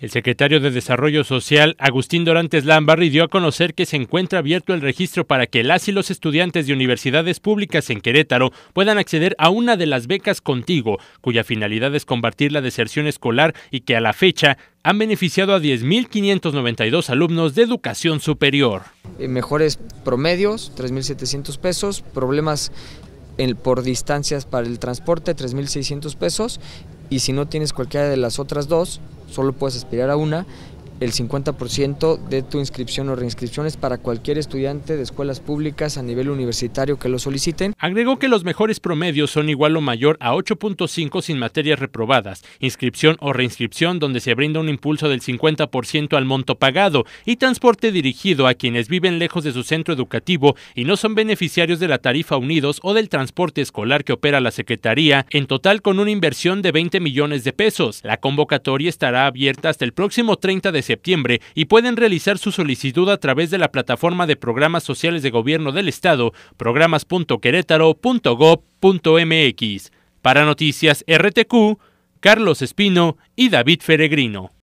El secretario de Desarrollo Social, Agustín Dorantes Lambarri, dio a conocer que se encuentra abierto el registro para que las y los estudiantes de universidades públicas en Querétaro puedan acceder a una de las becas Contigo, cuya finalidad es combatir la deserción escolar y que a la fecha han beneficiado a 10.592 alumnos de educación superior. Eh, mejores promedios, 3.700 pesos, problemas por distancias para el transporte, 3.600 pesos y si no tienes cualquiera de las otras dos, solo puedes aspirar a una el 50% de tu inscripción o es para cualquier estudiante de escuelas públicas a nivel universitario que lo soliciten. Agregó que los mejores promedios son igual o mayor a 8.5 sin materias reprobadas, inscripción o reinscripción donde se brinda un impulso del 50% al monto pagado y transporte dirigido a quienes viven lejos de su centro educativo y no son beneficiarios de la tarifa Unidos o del transporte escolar que opera la Secretaría, en total con una inversión de 20 millones de pesos. La convocatoria estará abierta hasta el próximo 30 de septiembre y pueden realizar su solicitud a través de la plataforma de programas sociales de gobierno del Estado, programas.querétaro.gov.mx. Para Noticias RTQ, Carlos Espino y David Feregrino.